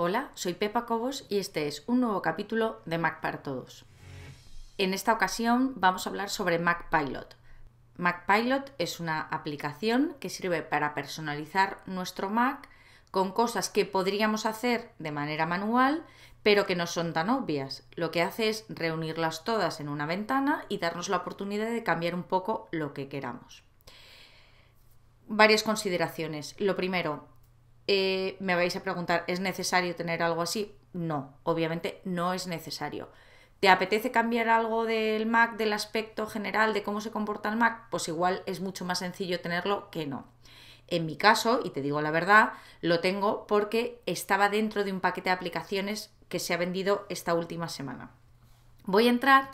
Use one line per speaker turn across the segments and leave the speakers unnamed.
Hola, soy Pepa Cobos y este es un nuevo capítulo de Mac para Todos. En esta ocasión vamos a hablar sobre MacPilot. MacPilot es una aplicación que sirve para personalizar nuestro Mac con cosas que podríamos hacer de manera manual, pero que no son tan obvias. Lo que hace es reunirlas todas en una ventana y darnos la oportunidad de cambiar un poco lo que queramos. Varias consideraciones. Lo primero, eh, me vais a preguntar, ¿es necesario tener algo así? No, obviamente no es necesario. ¿Te apetece cambiar algo del Mac, del aspecto general, de cómo se comporta el Mac? Pues igual es mucho más sencillo tenerlo que no. En mi caso, y te digo la verdad, lo tengo porque estaba dentro de un paquete de aplicaciones que se ha vendido esta última semana. Voy a entrar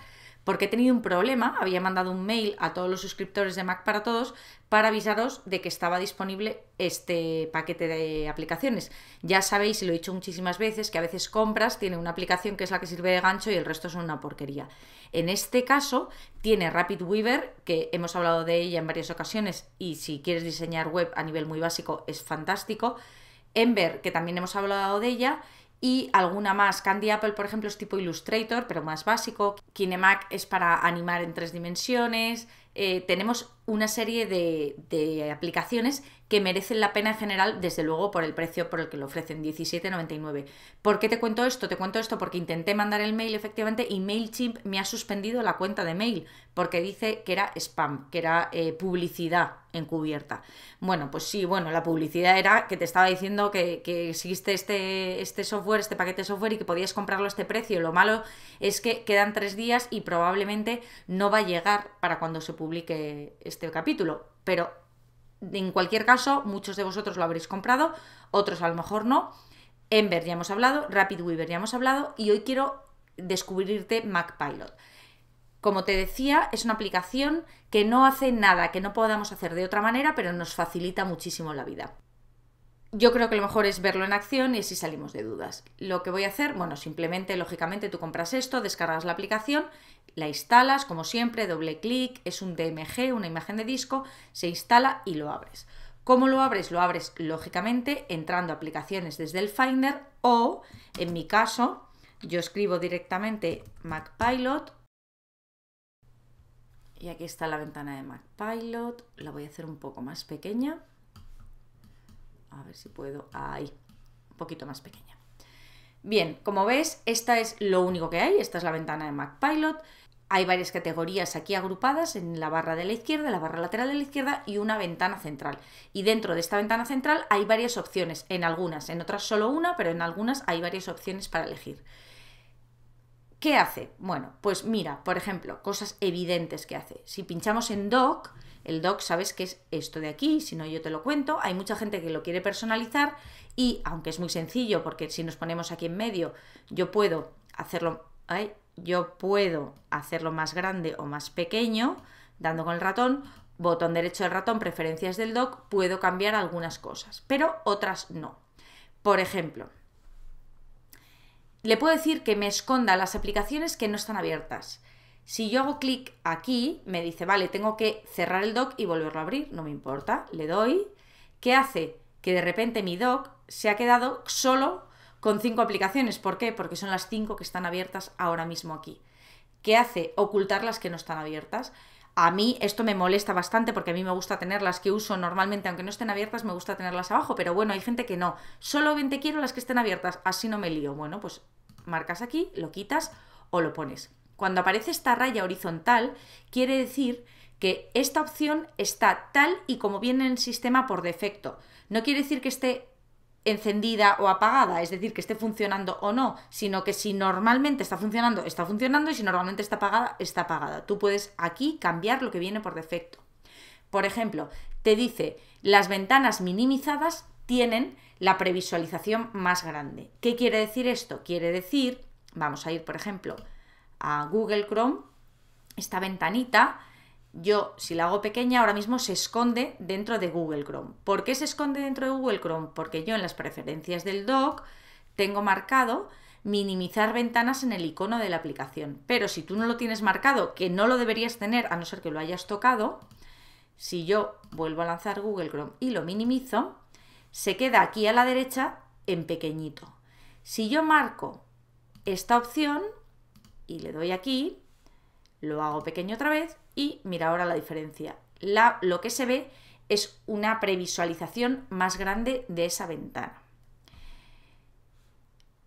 porque he tenido un problema, había mandado un mail a todos los suscriptores de Mac para Todos para avisaros de que estaba disponible este paquete de aplicaciones. Ya sabéis, y lo he dicho muchísimas veces, que a veces compras, tiene una aplicación que es la que sirve de gancho y el resto es una porquería. En este caso, tiene Rapid Weaver, que hemos hablado de ella en varias ocasiones, y si quieres diseñar web a nivel muy básico, es fantástico. Ember, que también hemos hablado de ella, y alguna más. Candy Apple, por ejemplo, es tipo Illustrator, pero más básico. Kinemac es para animar en tres dimensiones. Eh, tenemos una serie de, aplicaciones que merecen la pena en general, desde luego por el precio por el que lo ofrecen, 17,99. ¿Por qué te cuento esto? Te cuento esto porque intenté mandar el mail efectivamente y MailChimp me ha suspendido la cuenta de mail porque dice que era spam, que era eh, publicidad encubierta. Bueno, pues sí, bueno, la publicidad era que te estaba diciendo que, que, existe este, este software, este paquete de software y que podías comprarlo a este precio. Lo malo es que quedan tres días y probablemente no va a llegar para cuando se publique publique este capítulo. Pero en cualquier caso, muchos de vosotros lo habréis comprado, otros a lo mejor no. Ember ya hemos hablado, Rapid Weaver ya hemos hablado y hoy quiero descubrirte MacPilot. Como te decía, es una aplicación que no hace nada que no podamos hacer de otra manera, pero nos facilita muchísimo la vida. Yo creo que lo mejor es verlo en acción y así salimos de dudas. Lo que voy a hacer, bueno, simplemente, lógicamente, tú compras esto, descargas la aplicación la instalas, como siempre, doble clic, es un DMG, una imagen de disco, se instala y lo abres. ¿Cómo lo abres? Lo abres lógicamente entrando a aplicaciones desde el Finder o, en mi caso, yo escribo directamente MacPilot y aquí está la ventana de MacPilot, la voy a hacer un poco más pequeña, a ver si puedo, ahí, un poquito más pequeña. Bien, como ves, esta es lo único que hay, esta es la ventana de MacPilot, hay varias categorías aquí agrupadas en la barra de la izquierda, la barra lateral de la izquierda y una ventana central. Y dentro de esta ventana central hay varias opciones, en algunas, en otras solo una, pero en algunas hay varias opciones para elegir. ¿Qué hace? Bueno, pues mira, por ejemplo, cosas evidentes que hace. Si pinchamos en doc, el doc sabes que es esto de aquí, si no yo te lo cuento. Hay mucha gente que lo quiere personalizar y aunque es muy sencillo, porque si nos ponemos aquí en medio, yo puedo hacerlo yo puedo hacerlo más grande o más pequeño, dando con el ratón, botón derecho del ratón, preferencias del dock, puedo cambiar algunas cosas, pero otras no. Por ejemplo, le puedo decir que me esconda las aplicaciones que no están abiertas. Si yo hago clic aquí, me dice, vale, tengo que cerrar el dock y volverlo a abrir, no me importa, le doy. ¿Qué hace? Que de repente mi dock se ha quedado solo con cinco aplicaciones. ¿Por qué? Porque son las cinco que están abiertas ahora mismo aquí. ¿Qué hace? Ocultar las que no están abiertas. A mí esto me molesta bastante porque a mí me gusta tener las que uso normalmente, aunque no estén abiertas, me gusta tenerlas abajo, pero bueno, hay gente que no. Solo te quiero las que estén abiertas, así no me lío. Bueno, pues marcas aquí, lo quitas o lo pones. Cuando aparece esta raya horizontal, quiere decir que esta opción está tal y como viene en el sistema por defecto. No quiere decir que esté encendida o apagada, es decir, que esté funcionando o no, sino que si normalmente está funcionando, está funcionando y si normalmente está apagada, está apagada. Tú puedes aquí cambiar lo que viene por defecto. Por ejemplo, te dice, las ventanas minimizadas tienen la previsualización más grande. ¿Qué quiere decir esto? Quiere decir, vamos a ir, por ejemplo, a Google Chrome, esta ventanita, yo si la hago pequeña ahora mismo se esconde dentro de Google Chrome. ¿Por qué se esconde dentro de Google Chrome? Porque yo en las preferencias del doc tengo marcado minimizar ventanas en el icono de la aplicación. Pero si tú no lo tienes marcado, que no lo deberías tener a no ser que lo hayas tocado, si yo vuelvo a lanzar Google Chrome y lo minimizo, se queda aquí a la derecha en pequeñito. Si yo marco esta opción y le doy aquí, lo hago pequeño otra vez, y mira ahora la diferencia. lo que se ve es una previsualización más grande de esa ventana.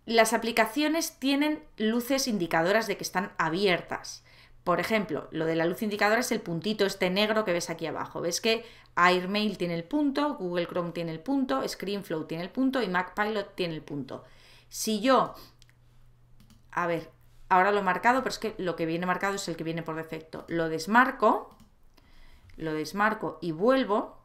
Las aplicaciones tienen luces indicadoras de que están abiertas. Por ejemplo, lo de la luz indicadora es el puntito este negro que ves aquí abajo. Ves que Airmail tiene el punto, Google Chrome tiene el punto, ScreenFlow tiene el punto y MacPilot tiene el punto. Si yo, a ver, ahora lo he marcado, pero es que lo que viene marcado es el que viene por defecto. Lo desmarco, lo desmarco y vuelvo.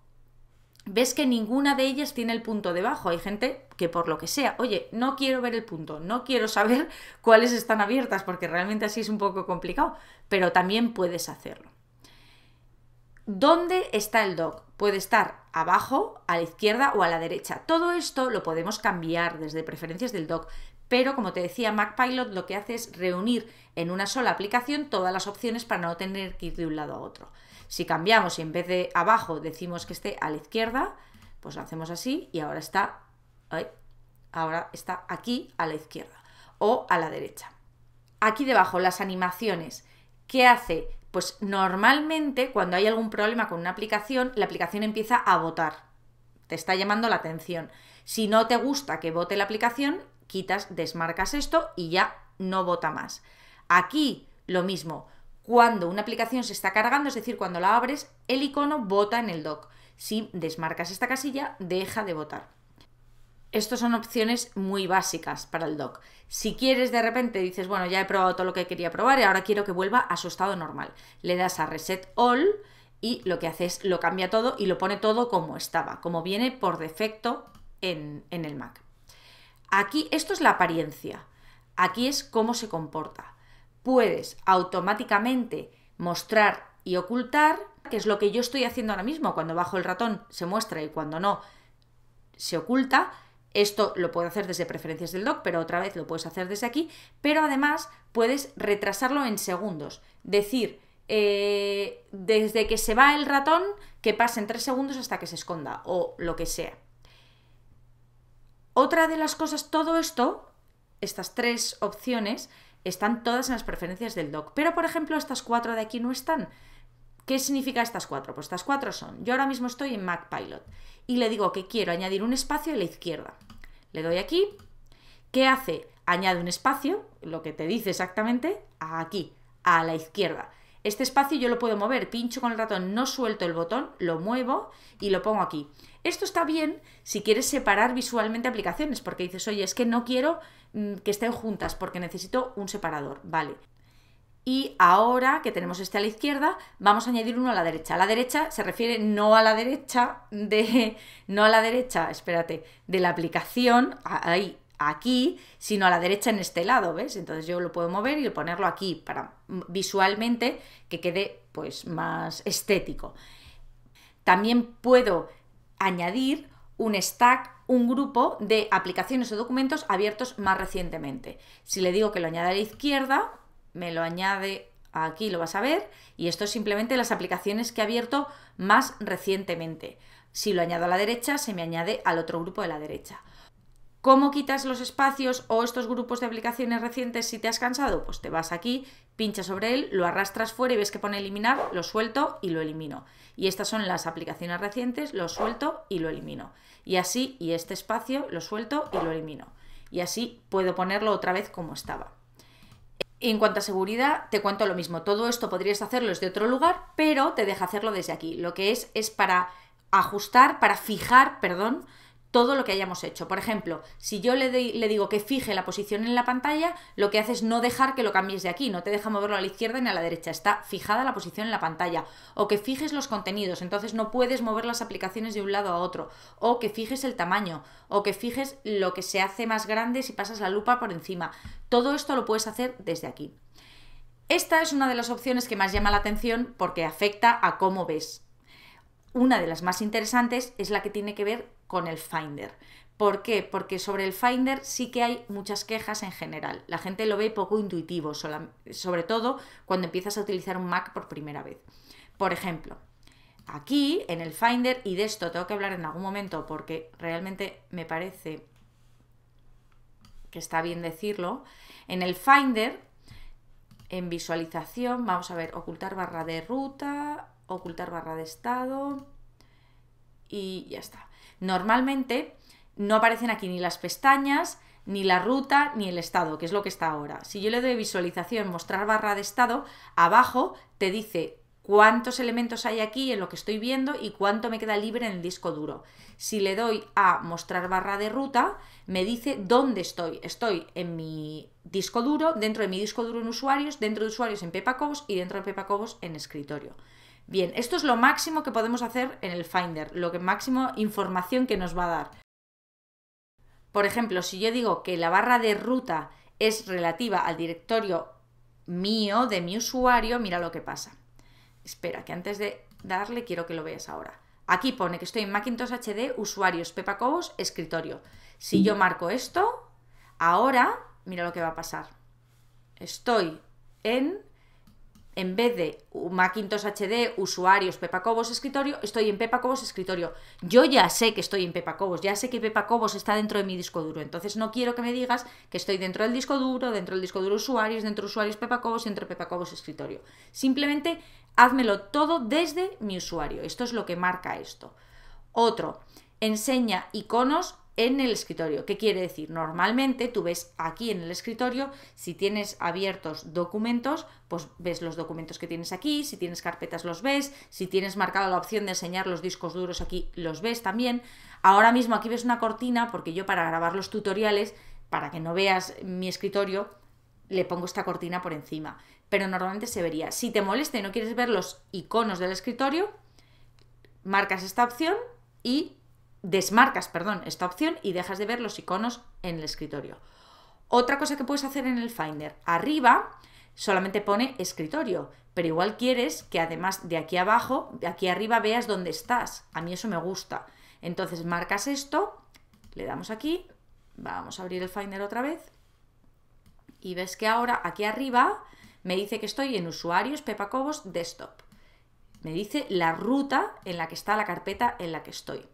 Ves que ninguna de ellas tiene el punto debajo. Hay gente que por lo que sea, oye, no quiero ver el punto, no quiero saber cuáles están abiertas, porque realmente así es un poco complicado, pero también puedes hacerlo. ¿Dónde está el doc? Puede estar abajo, a la izquierda o a la derecha. Todo esto lo podemos cambiar desde preferencias del doc, pero como te decía, MacPilot lo que hace es reunir en una sola aplicación todas las opciones para no tener que ir de un lado a otro. Si cambiamos y en vez de abajo decimos que esté a la izquierda, pues lo hacemos así y ahora está, ahora está aquí a la izquierda o a la derecha. Aquí debajo, las animaciones. ¿Qué hace? Pues normalmente cuando hay algún problema con una aplicación, la aplicación empieza a votar. Te está llamando la atención. Si no te gusta que vote la aplicación, quitas, desmarcas esto y ya no vota más. Aquí lo mismo, cuando una aplicación se está cargando, es decir, cuando la abres, el icono vota en el dock. Si desmarcas esta casilla, deja de votar. Estas son opciones muy básicas para el dock. Si quieres de repente dices, bueno, ya he probado todo lo que quería probar y ahora quiero que vuelva a su estado normal. Le das a Reset All y lo que hace es lo cambia todo y lo pone todo como estaba, como viene por defecto en el Mac. Aquí esto es la apariencia, aquí es cómo se comporta. Puedes automáticamente mostrar y ocultar, que es lo que yo estoy haciendo ahora mismo, cuando bajo el ratón se muestra y cuando no se oculta. Esto lo puedo hacer desde preferencias del doc, pero otra vez lo puedes hacer desde aquí, pero además puedes retrasarlo en segundos, decir, eh, desde que se va el ratón, que pasen tres segundos hasta que se esconda o lo que sea. Otra de las cosas, todo esto, estas tres opciones, están todas en las preferencias del doc. Pero, por ejemplo, estas cuatro de aquí no están. ¿Qué significa estas cuatro? Pues estas cuatro son, yo ahora mismo estoy en Mac Pilot y le digo que quiero añadir un espacio a la izquierda. Le doy aquí. ¿Qué hace? Añade un espacio, lo que te dice exactamente, aquí, a la izquierda. Este espacio yo lo puedo mover, pincho con el ratón, no suelto el botón, lo muevo y lo pongo aquí. Esto está bien si quieres separar visualmente aplicaciones, porque dices, oye, es que no quiero mm, que estén juntas, porque necesito un separador, ¿vale? Y ahora que tenemos este a la izquierda, vamos a añadir uno a la derecha. A la derecha se refiere no a la derecha de. no a la derecha, espérate, de la aplicación. Ahí aquí, sino a la derecha en este lado, ¿ves? Entonces yo lo puedo mover y ponerlo aquí para visualmente que quede pues más estético. También puedo añadir un stack, un grupo de aplicaciones o documentos abiertos más recientemente. Si le digo que lo añade a la izquierda, me lo añade aquí, lo vas a ver, y esto es simplemente las aplicaciones que he abierto más recientemente. Si lo añado a la derecha, se me añade al otro grupo de la derecha. ¿Cómo quitas los espacios o estos grupos de aplicaciones recientes si te has cansado? Pues te vas aquí, pinchas sobre él, lo arrastras fuera y ves que pone eliminar, lo suelto y lo elimino. Y estas son las aplicaciones recientes, lo suelto y lo elimino. Y así, y este espacio, lo suelto y lo elimino. Y así puedo ponerlo otra vez como estaba. En cuanto a seguridad, te cuento lo mismo. Todo esto podrías hacerlo desde otro lugar, pero te deja hacerlo desde aquí. Lo que es es para ajustar, para fijar, perdón, todo lo que hayamos hecho. Por ejemplo, si yo le, digo que fije la posición en la pantalla, lo que hace es no dejar que lo cambies de aquí, no te deja moverlo a la izquierda ni a la derecha, está fijada la posición en la pantalla. O que fijes los contenidos, entonces no puedes mover las aplicaciones de un lado a otro. O que fijes el tamaño, o que fijes lo que se hace más grande si pasas la lupa por encima. Todo esto lo puedes hacer desde aquí. Esta es una de las opciones que más llama la atención porque afecta a cómo ves. Una de las más interesantes es la que tiene que ver con el Finder. ¿Por qué? Porque sobre el Finder sí que hay muchas quejas en general. La gente lo ve poco intuitivo, sobre todo cuando empiezas a utilizar un Mac por primera vez. Por ejemplo, aquí en el Finder, y de esto tengo que hablar en algún momento porque realmente me parece que está bien decirlo, en el Finder, en visualización, vamos a ver, ocultar barra de ruta, ocultar barra de estado y ya está. Normalmente no aparecen aquí ni las pestañas, ni la ruta, ni el estado, que es lo que está ahora. Si yo le doy visualización, mostrar barra de estado, abajo te dice cuántos elementos hay aquí en lo que estoy viendo y cuánto me queda libre en el disco duro. Si le doy a mostrar barra de ruta, me dice dónde estoy. Estoy en mi disco duro, dentro de mi disco duro en usuarios, dentro de usuarios en Pepacobos y dentro de Pepacobos en escritorio. Bien, esto es lo máximo que podemos hacer en el Finder, lo que máximo información que nos va a dar. Por ejemplo, si yo digo que la barra de ruta es relativa al directorio mío, de mi usuario, mira lo que pasa. Espera, que antes de darle quiero que lo veas ahora. Aquí pone que estoy en Macintosh HD, usuarios, pepacobos, escritorio. Si yo marco esto, ahora, mira lo que va a pasar. Estoy en en vez de Macintosh HD, usuarios, Pepa escritorio, estoy en Pepa Cobos, escritorio. Yo ya sé que estoy en Pepa ya sé que Pepa está dentro de mi disco duro, entonces no quiero que me digas que estoy dentro del disco duro, dentro del disco duro usuarios, dentro de usuarios Pepa Cobos, dentro de Pepa escritorio. Simplemente házmelo todo desde mi usuario. Esto es lo que marca esto. Otro, enseña iconos en el escritorio. ¿Qué quiere decir? Normalmente tú ves aquí en el escritorio, si tienes abiertos documentos, pues ves los documentos que tienes aquí, si tienes carpetas los ves, si tienes marcada la opción de enseñar los discos duros aquí los ves también. Ahora mismo aquí ves una cortina porque yo para grabar los tutoriales, para que no veas mi escritorio, le pongo esta cortina por encima, pero normalmente se vería. Si te molesta y no quieres ver los iconos del escritorio, marcas esta opción y desmarcas, perdón, esta opción y dejas de ver los iconos en el escritorio. Otra cosa que puedes hacer en el Finder, arriba solamente pone escritorio, pero igual quieres que además de aquí abajo, de aquí arriba veas dónde estás. A mí eso me gusta. Entonces marcas esto, le damos aquí, vamos a abrir el Finder otra vez y ves que ahora aquí arriba me dice que estoy en usuarios pepacobos Desktop. Me dice la ruta en la que está la carpeta en la que estoy.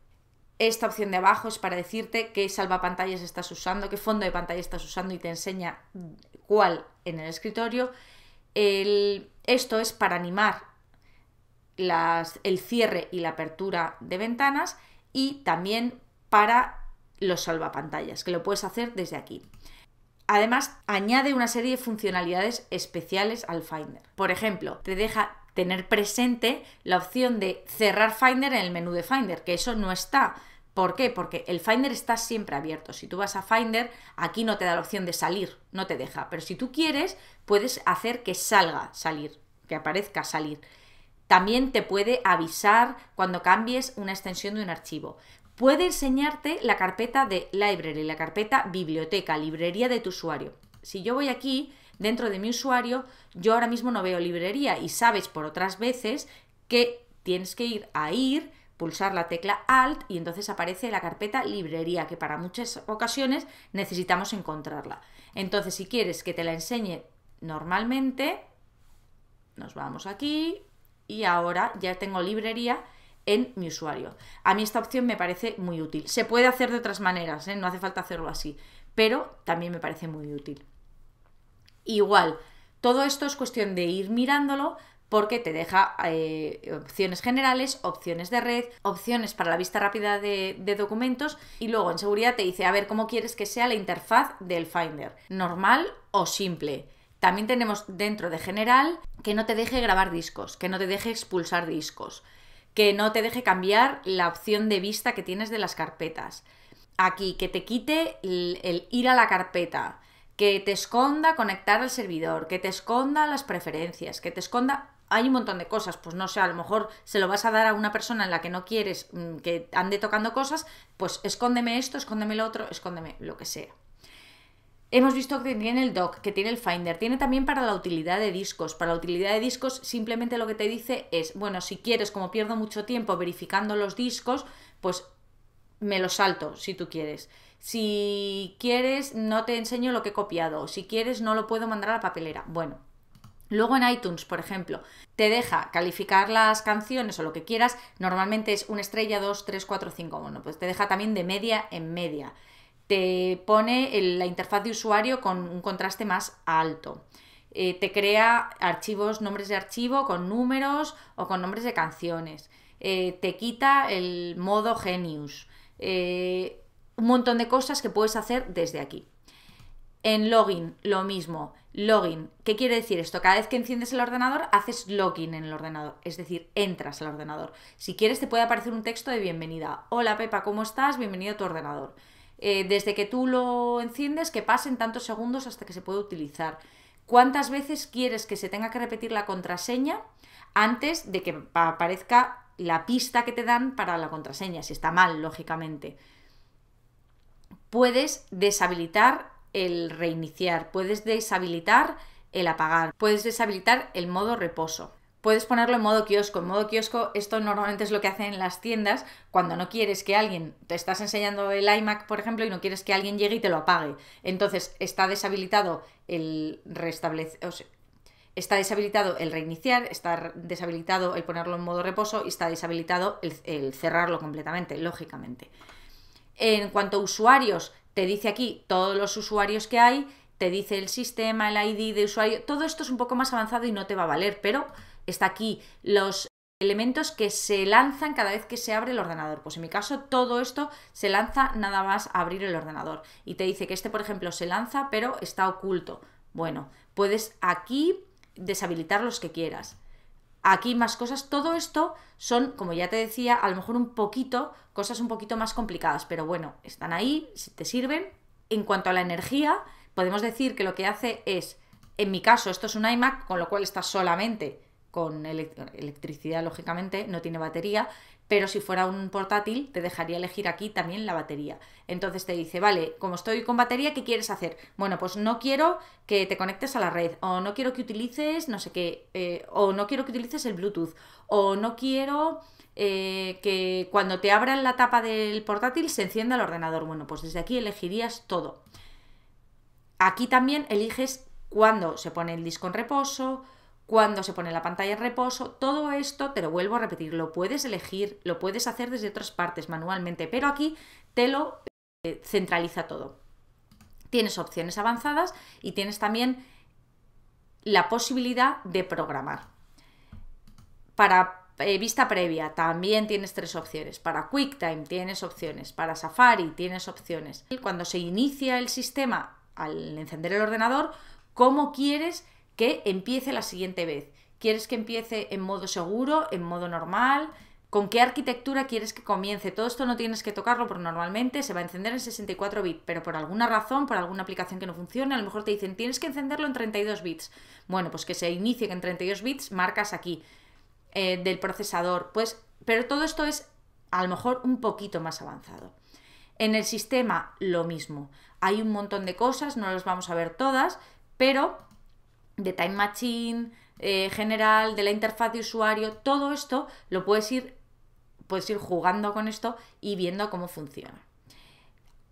Esta opción de abajo es para decirte qué salvapantallas estás usando, qué fondo de pantalla estás usando y te enseña cuál en el escritorio. esto es para animar el cierre y la apertura de ventanas y también para los salvapantallas, que lo puedes hacer desde aquí. Además, añade una serie de funcionalidades especiales al Finder. Por ejemplo, te deja tener presente la opción de cerrar Finder en el menú de Finder, que eso no está ¿Por qué? Porque el Finder está siempre abierto. Si tú vas a Finder, aquí no te da la opción de salir, no te deja. Pero si tú quieres, puedes hacer que salga salir, que aparezca salir. También te puede avisar cuando cambies una extensión de un archivo. Puede enseñarte la carpeta de library, la carpeta biblioteca, librería de tu usuario. Si yo voy aquí, dentro de mi usuario, yo ahora mismo no veo librería y sabes por otras veces que tienes que ir a ir pulsar la tecla Alt y entonces aparece la carpeta librería, que para muchas ocasiones necesitamos encontrarla. Entonces, si quieres que te la enseñe normalmente, nos vamos aquí y ahora ya tengo librería en mi usuario. A mí esta opción me parece muy útil. Se puede hacer de otras maneras, ¿eh? no hace falta hacerlo así, pero también me parece muy útil. Igual, todo esto es cuestión de ir mirándolo porque te deja eh, opciones generales, opciones de red, opciones para la vista rápida de, documentos y luego en seguridad te dice, a ver, ¿cómo quieres que sea la interfaz del Finder? ¿Normal o simple? También tenemos dentro de general que no te deje grabar discos, que no te deje expulsar discos, que no te deje cambiar la opción de vista que tienes de las carpetas. Aquí, que te quite el ir a la carpeta, que te esconda conectar al servidor, que te esconda las preferencias, que te esconda hay un montón de cosas, pues no sé, a lo mejor se lo vas a dar a una persona en la que no quieres mm, que ande tocando cosas, pues escóndeme esto, escóndeme lo otro, escóndeme lo que sea. Hemos visto que tiene el dock, que tiene el finder, tiene también para la utilidad de discos. Para la utilidad de discos simplemente lo que te dice es, bueno, si quieres, como pierdo mucho tiempo verificando los discos, pues me los salto si tú quieres. Si quieres, no te enseño lo que he copiado. Si quieres, no lo puedo mandar a la papelera. Bueno, Luego en iTunes, por ejemplo, te deja calificar las canciones o lo que quieras, normalmente es una estrella, dos, tres, cuatro, cinco, bueno, pues te deja también de media en media. Te pone la interfaz de usuario con un contraste más alto. Eh, te crea archivos, nombres de archivo con números o con nombres de canciones. Eh, te quita el modo genius. Eh, un montón de cosas que puedes hacer desde aquí. En login, lo mismo. Login. ¿Qué quiere decir esto? Cada vez que enciendes el ordenador, haces login en el ordenador, es decir, entras al ordenador. Si quieres, te puede aparecer un texto de bienvenida. Hola Pepa, ¿cómo estás? Bienvenido a tu ordenador. Eh, desde que tú lo enciendes, que pasen tantos segundos hasta que se pueda utilizar. ¿Cuántas veces quieres que se tenga que repetir la contraseña antes de que aparezca la pista que te dan para la contraseña? Si está mal, lógicamente. Puedes deshabilitar el reiniciar, puedes deshabilitar el apagar, puedes deshabilitar el modo reposo. Puedes ponerlo en modo kiosco. En modo kiosco esto normalmente es lo que hacen las tiendas cuando no quieres que alguien, te estás enseñando el iMac por ejemplo y no quieres que alguien llegue y te lo apague. Entonces está deshabilitado el restablecer, está deshabilitado el reiniciar, está deshabilitado el ponerlo en modo reposo y está deshabilitado el cerrarlo completamente, lógicamente. En cuanto a usuarios, te dice aquí todos los usuarios que hay, te dice el sistema, el ID de usuario, todo esto es un poco más avanzado y no te va a valer, pero está aquí los elementos que se lanzan cada vez que se abre el ordenador. Pues en mi caso todo esto se lanza nada más abrir el ordenador y te dice que este, por ejemplo, se lanza pero está oculto. Bueno, puedes aquí deshabilitar los que quieras aquí más cosas. Todo esto son, como ya te decía, a lo mejor un poquito, cosas un poquito más complicadas, pero bueno, están ahí, te sirven. En cuanto a la energía, podemos decir que lo que hace es, en mi caso, esto es un iMac, con lo cual está solamente con electricidad, lógicamente, no tiene batería, pero si fuera un portátil te dejaría elegir aquí también la batería. Entonces te dice, vale, como estoy con batería, ¿qué quieres hacer? Bueno, pues no quiero que te conectes a la red, o no quiero que utilices, no sé qué, eh, o no quiero que utilices el Bluetooth, o no quiero eh, que cuando te abran la tapa del portátil se encienda el ordenador. Bueno, pues desde aquí elegirías todo. Aquí también eliges cuando se pone el disco en reposo, cuando se pone la pantalla en reposo, todo esto, te lo vuelvo a repetir, lo puedes elegir, lo puedes hacer desde otras partes manualmente, pero aquí te lo eh, centraliza todo. Tienes opciones avanzadas y tienes también la posibilidad de programar. Para eh, vista previa también tienes tres opciones, para QuickTime tienes opciones, para Safari tienes opciones. Cuando se inicia el sistema al encender el ordenador, ¿cómo quieres que empiece la siguiente vez. ¿Quieres que empiece en modo seguro, en modo normal? ¿Con qué arquitectura quieres que comience? Todo esto no tienes que tocarlo porque normalmente se va a encender en 64 bits, pero por alguna razón, por alguna aplicación que no funcione, a lo mejor te dicen tienes que encenderlo en 32 bits. Bueno, pues que se inicie en 32 bits, marcas aquí eh, del procesador. Pues, pero todo esto es a lo mejor un poquito más avanzado. En el sistema lo mismo. Hay un montón de cosas, no las vamos a ver todas, pero de Time Machine, eh, general, de la interfaz de usuario, todo esto lo puedes ir, puedes ir jugando con esto y viendo cómo funciona.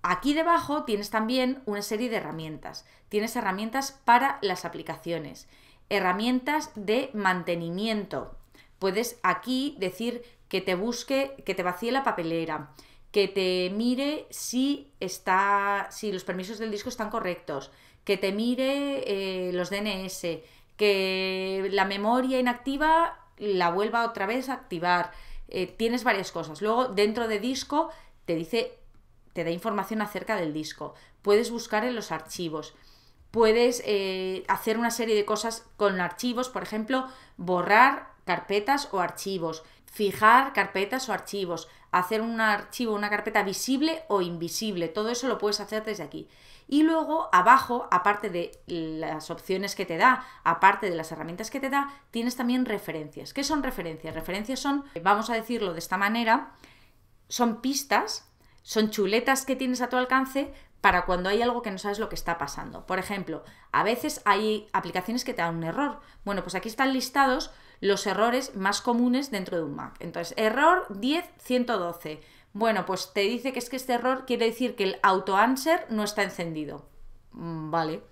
Aquí debajo tienes también una serie de herramientas. Tienes herramientas para las aplicaciones, herramientas de mantenimiento. Puedes aquí decir que te busque, que te vacíe la papelera, que te mire si está si los permisos del disco están correctos, que te mire eh, los DNS, que la memoria inactiva la vuelva otra vez a activar. Eh, tienes varias cosas. Luego, dentro de disco, te dice, te da información acerca del disco. Puedes buscar en los archivos. Puedes eh, hacer una serie de cosas con archivos, por ejemplo, borrar carpetas o archivos fijar carpetas o archivos, hacer un archivo, una carpeta visible o invisible, todo eso lo puedes hacer desde aquí. Y luego abajo, aparte de las opciones que te da, aparte de las herramientas que te da, tienes también referencias. ¿Qué son referencias? Referencias son, vamos a decirlo de esta manera, son pistas, son chuletas que tienes a tu alcance para cuando hay algo que no sabes lo que está pasando. Por ejemplo, a veces hay aplicaciones que te dan un error. Bueno, pues aquí están listados los errores más comunes dentro de un Mac. Entonces, error 10 Bueno, pues te dice que es que este error quiere decir que el auto-answer no está encendido. Mm, vale.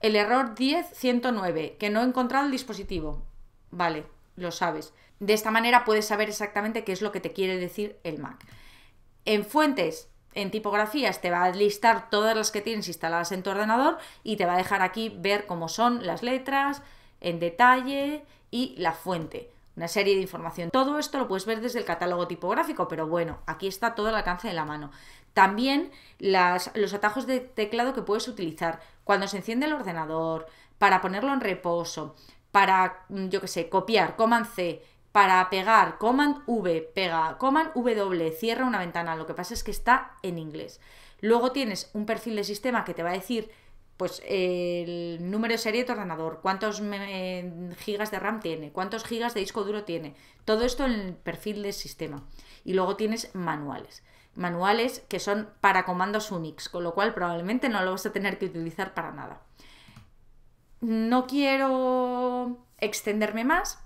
El error 10.109 que no he encontrado el dispositivo. Vale, lo sabes. De esta manera puedes saber exactamente qué es lo que te quiere decir el Mac. En fuentes, en tipografías te va a listar todas las que tienes instaladas en tu ordenador y te va a dejar aquí ver cómo son las letras en detalle y la fuente. Una serie de información. Todo esto lo puedes ver desde el catálogo tipográfico, pero bueno, aquí está todo el alcance de la mano. También las, los atajos de teclado que puedes utilizar cuando se enciende el ordenador, para ponerlo en reposo, para, mm, yo que sé, copiar, command C, para pegar, command V, pega, command W, cierra una ventana. Lo que pasa es que está en inglés. Luego tienes un perfil de sistema que te va a decir pues el número de serie de tu ordenador, cuántos gigas de RAM tiene, cuántos gigas de disco duro tiene, todo esto en el perfil del sistema. Y luego tienes manuales, manuales que son para comandos Unix, con lo cual probablemente no lo vas a tener que utilizar para nada. No quiero extenderme más,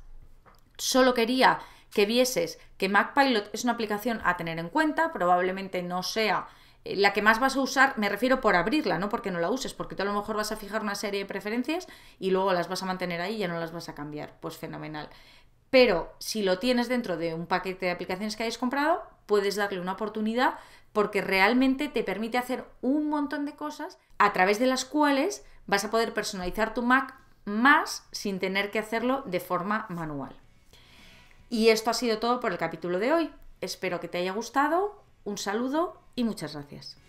solo quería que vieses que MacPilot es una aplicación a tener en cuenta, probablemente no sea la que más vas a usar, me refiero por abrirla, no porque no la uses, porque tú a lo mejor vas a fijar una serie de preferencias y luego las vas a mantener ahí y ya no las vas a cambiar. Pues fenomenal. Pero si lo tienes dentro de un paquete de aplicaciones que hayas comprado, puedes darle una oportunidad porque realmente te permite hacer un montón de cosas a través de las cuales vas a poder personalizar tu Mac más sin tener que hacerlo de forma manual. Y esto ha sido todo por el capítulo de hoy. Espero que te haya gustado. Un saludo y muchas gracias.